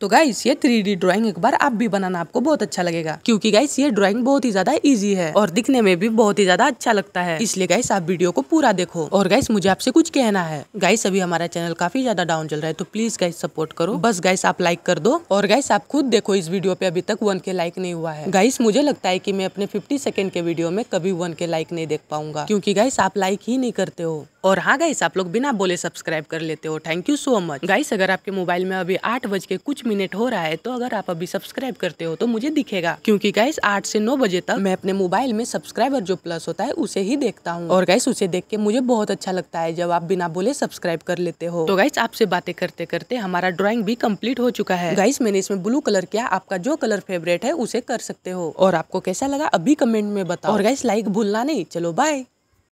तो गाइस ये three D drawing एक बार आप भी बनाना आपको बहुत अच्छा लगेगा क्योंकि गाइस ये ड्राइंग बहुत ही ज्यादा इजी है और दिखने में भी बहुत ही ज्यादा अच्छा लगता है इसलिए गाइस आप वीडियो को पूरा देखो और गाइस मुझे आपसे कुछ कहना है गाइस अभी हमारा चैनल काफी ज्यादा डाउन चल रहा है तो प्लीज गाइस सपोर्ट करो बस गाइस आप लाइक कर दो और गाइस आप खुद देखो इस वीडियो पे अभी तक वन के लाइक नहीं हुआ है गाइस मुझे लगता है की मैं अपने फिफ्टी सेकेंड के वीडियो में कभी वन के लाइक नहीं देख पाऊंगा क्यूँकी गाइस आप लाइक ही नहीं करते हो और हाँ गाइस आप लोग बिना बोले सब्सक्राइब कर लेते हो thank you so much guys अगर आपके मोबाइल में अभी आठ बज के कुछ मिनट हो रहा है तो अगर आप अभी सब्सक्राइब करते हो तो मुझे दिखेगा क्योंकि गाइस आठ से नौ बजे तक मैं अपने मोबाइल में सब्सक्राइबर जो प्लस होता है उसे ही देखता हूँ और गाइस उसे देख के मुझे बहुत अच्छा लगता है जब आप बिना बोले सब्सक्राइब कर लेते हो तो गाइस आपसे बातें करते करते हमारा ड्रॉइंग भी कम्प्लीट हो चुका है गाइस मैंने इसमें ब्लू कलर किया आपका जो कलर फेवरेट है उसे कर सकते हो और आपको कैसा लगा अभी कमेंट में बताओ और गाइस लाइक भूलना नहीं चलो बाय